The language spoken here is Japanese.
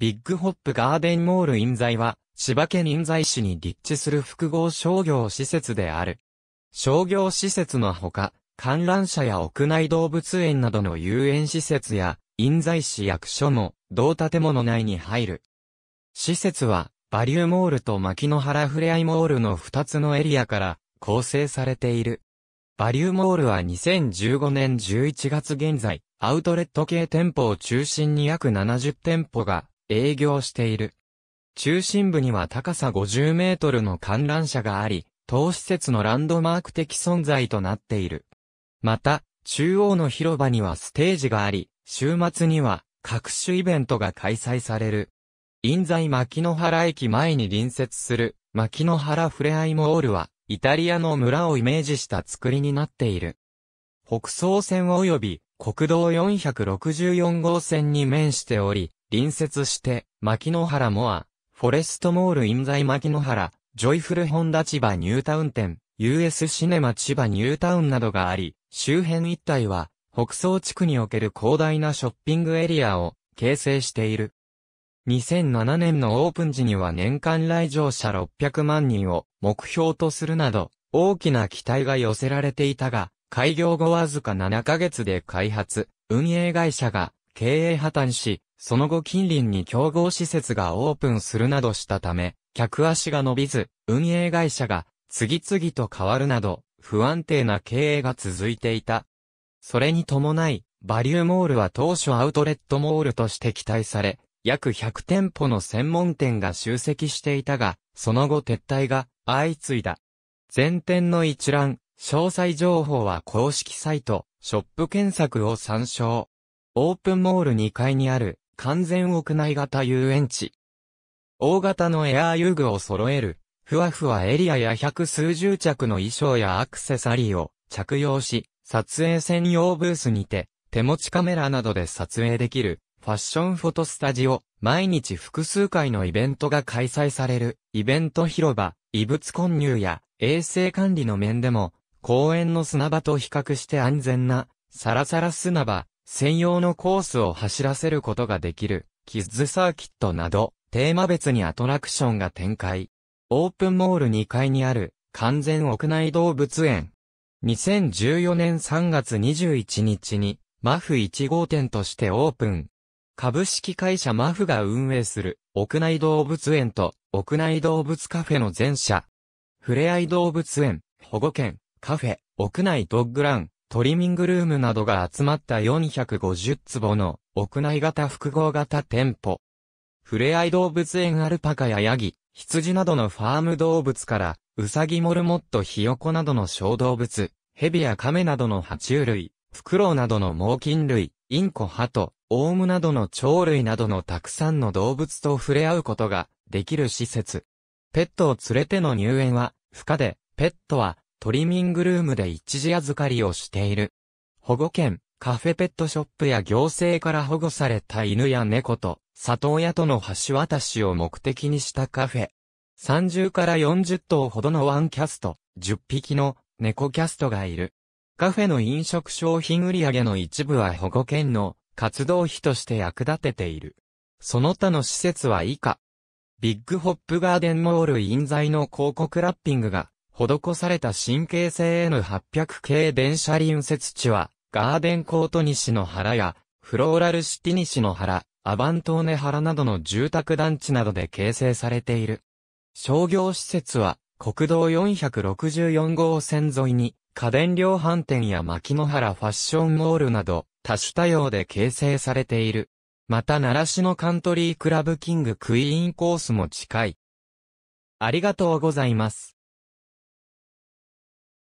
ビッグホップガーデンモール印材は、千葉県印材市に立地する複合商業施設である。商業施設のほか、観覧車や屋内動物園などの遊園施設や、印材市役所も、同建物内に入る。施設は、バリューモールと牧野原ふれあいモールの2つのエリアから構成されている。バリューモールは2015年11月現在、アウトレット系店舗を中心に約70店舗が営業している。中心部には高さ50メートルの観覧車があり、当施設のランドマーク的存在となっている。また、中央の広場にはステージがあり、週末には各種イベントが開催される。印西牧野原駅前に隣接する牧野原ふれあいモールは、イタリアの村をイメージした作りになっている。北総線及び国道464号線に面しており、隣接して、牧野原モア、フォレストモール印在牧野原、ジョイフルホンダ千葉ニュータウン店、US シネマ千葉ニュータウンなどがあり、周辺一帯は、北総地区における広大なショッピングエリアを形成している。2007年のオープン時には年間来場者600万人を目標とするなど、大きな期待が寄せられていたが、開業後わずか7ヶ月で開発、運営会社が経営破綻し、その後近隣に競合施設がオープンするなどしたため、客足が伸びず、運営会社が次々と変わるなど、不安定な経営が続いていた。それに伴い、バリューモールは当初アウトレットモールとして期待され、約100店舗の専門店が集積していたが、その後撤退が相次いだ。前店の一覧、詳細情報は公式サイト、ショップ検索を参照。オープンモール2階にある完全屋内型遊園地。大型のエアー遊具を揃える、ふわふわエリアや百数十着の衣装やアクセサリーを着用し、撮影専用ブースにて、手持ちカメラなどで撮影できる、ファッションフォトスタジオ、毎日複数回のイベントが開催される、イベント広場、異物混入や衛生管理の面でも、公園の砂場と比較して安全な、サラサラ砂場、専用のコースを走らせることができる、キッズサーキットなど、テーマ別にアトラクションが展開。オープンモール2階にある、完全屋内動物園。2014年3月21日に、マフ1号店としてオープン。株式会社マフが運営する、屋内動物園と、屋内動物カフェの全社。ふれあい動物園、保護犬、カフェ、屋内ドッグラン、トリミングルームなどが集まった450坪の屋内型複合型店舗。ふれあい動物園アルパカやヤギ、羊などのファーム動物から、ウサギモルモットヒヨコなどの小動物、ヘビやカメなどの爬虫類、フクロウなどの猛禽類、インコハト、オウムなどの鳥類などのたくさんの動物と触れ合うことができる施設。ペットを連れての入園は不可で、ペットはトリミングルームで一時預かりをしている。保護犬、カフェペットショップや行政から保護された犬や猫と、里親との橋渡しを目的にしたカフェ。30から40頭ほどのワンキャスト、10匹の猫キャストがいる。カフェの飲食商品売上の一部は保護犬の活動費として役立てている。その他の施設は以下。ビッグホップガーデンモール印材の広告ラッピングが施された神経性 N800 系電車隣接地は、ガーデンコート西の原や、フローラルシティ西の原、アバントーネ原などの住宅団地などで形成されている。商業施設は、国道464号線沿いに、家電量販店や牧野原ファッションモールなど、多種多様で形成されている。また、奈良市のカントリークラブキングクイーンコースも近い。ありがとうございます。